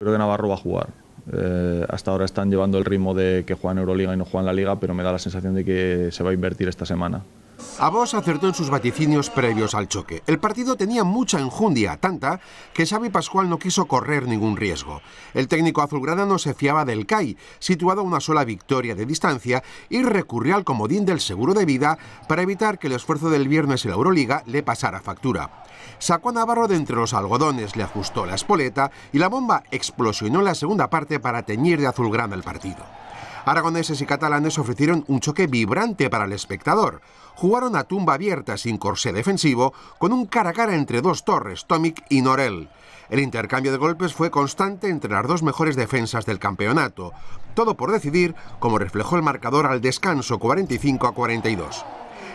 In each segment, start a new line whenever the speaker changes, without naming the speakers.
Creo que Navarro va a jugar. Eh, hasta ahora están llevando el ritmo de que juegan Euroliga y no juegan la Liga, pero me da la sensación de que se va a invertir esta semana.
A vos acertó en sus vaticinios previos al choque. El partido tenía mucha enjundia, tanta que Xavi Pascual no quiso correr ningún riesgo. El técnico azulgrana no se fiaba del CAI, situado a una sola victoria de distancia, y recurrió al comodín del seguro de vida para evitar que el esfuerzo del viernes en la Euroliga le pasara factura. Sacó a Navarro de entre los algodones, le ajustó la espoleta y la bomba explosionó en la segunda parte para teñir de azulgrana el partido. Aragoneses y catalanes ofrecieron un choque vibrante para el espectador. Jugaron a tumba abierta sin corsé defensivo, con un cara a cara entre dos torres, Tomic y Norel. El intercambio de golpes fue constante entre las dos mejores defensas del campeonato. Todo por decidir, como reflejó el marcador al descanso 45 a 42.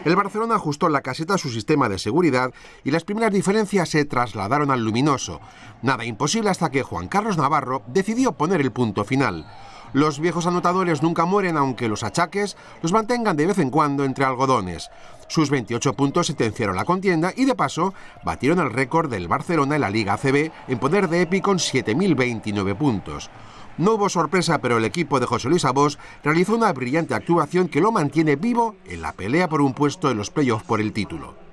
El Barcelona ajustó la caseta a su sistema de seguridad y las primeras diferencias se trasladaron al luminoso. Nada imposible hasta que Juan Carlos Navarro decidió poner el punto final. Los viejos anotadores nunca mueren aunque los achaques los mantengan de vez en cuando entre algodones. Sus 28 puntos sentenciaron la contienda y de paso batieron el récord del Barcelona en la Liga ACB en poder de EPI con 7.029 puntos. No hubo sorpresa, pero el equipo de José Luis Abos realizó una brillante actuación que lo mantiene vivo en
la pelea por un puesto en los playoffs por el título.